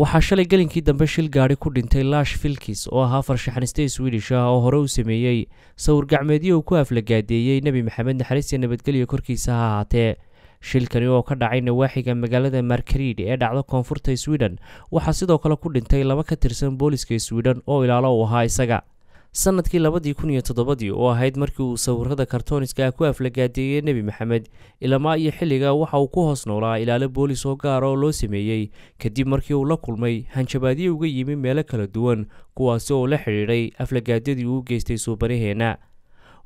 waxaa shalay gelinkii dambe shil gaadi ku dhintay lash filkis oo ahaa farshaxaniste swidish ah oo hore u sameeyey sawir gacmeedyo uu ku aflagaadeeyey nebi maxamed naxariista nabadgelyo korkiisa ha ahaatee shilkani oo ka dhacay nawaaxiga magaalada markarid ee dhacda koonfurta swiden waxaa sidoo kale ku dhintay laba ka tirsan booliiska swidhen oo ilaalo uu ahaa isaga sannadkii labadii kun iyo toddobadii oo ahayd markii uu sawirada kartooniska ah ku aflagaadeeyey nebi maxamed ilamaa iyo xilliga waxa uu ku hoos noolaa ilaalo booliis oo gaara ah oo loo sameeyey kadib markii uu la kulmay hanjabaadyo uga yimi meelo kala duwan kuwaasi oo la xidhiidhay aflagaadyadii uu geystay suubanaheenna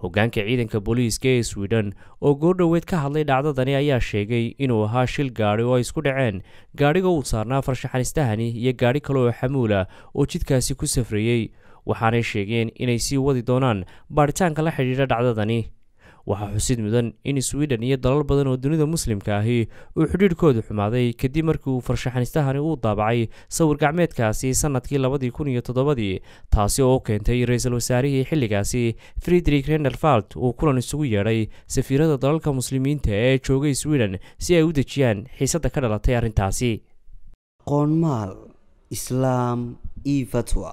hoggaanka ciidanka booliiska ee swidhen oo goordhoweed ka hadlay dhacdadani ayaa sheegay inuu ahaa shil gaadhi oo ay isku dhaceen gaadhiga uu saarnaa farshaxanistahani iyo gaadhi kale oo xamuul ah oo jidkaasi ku safreeyey waxaanay sheegeen inay sii wadi doonaan baadhitaanka la xidhiidha dhacdadani waxaa xusid mudan in swiden iyo dalal badan oo dunida muslimka ahi uu xidhiidhkoodu xumaaday kadib markii uu farshaxanistahani uu daabacay sawir gacmeedkaasi sannadkii labadii kun iyo toddobadii taasi oo keentay ra-iisul wasaarihii xilligaasi friederik renderfalt uu kulan isugu yeedhay safiirada dalalka muslimiinta ee joogay swiden si ay u dejiyaan xiisadda ka dhalatay arrintaasi qoonmaal islaam iyo fatwa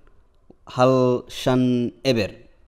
hal shan eber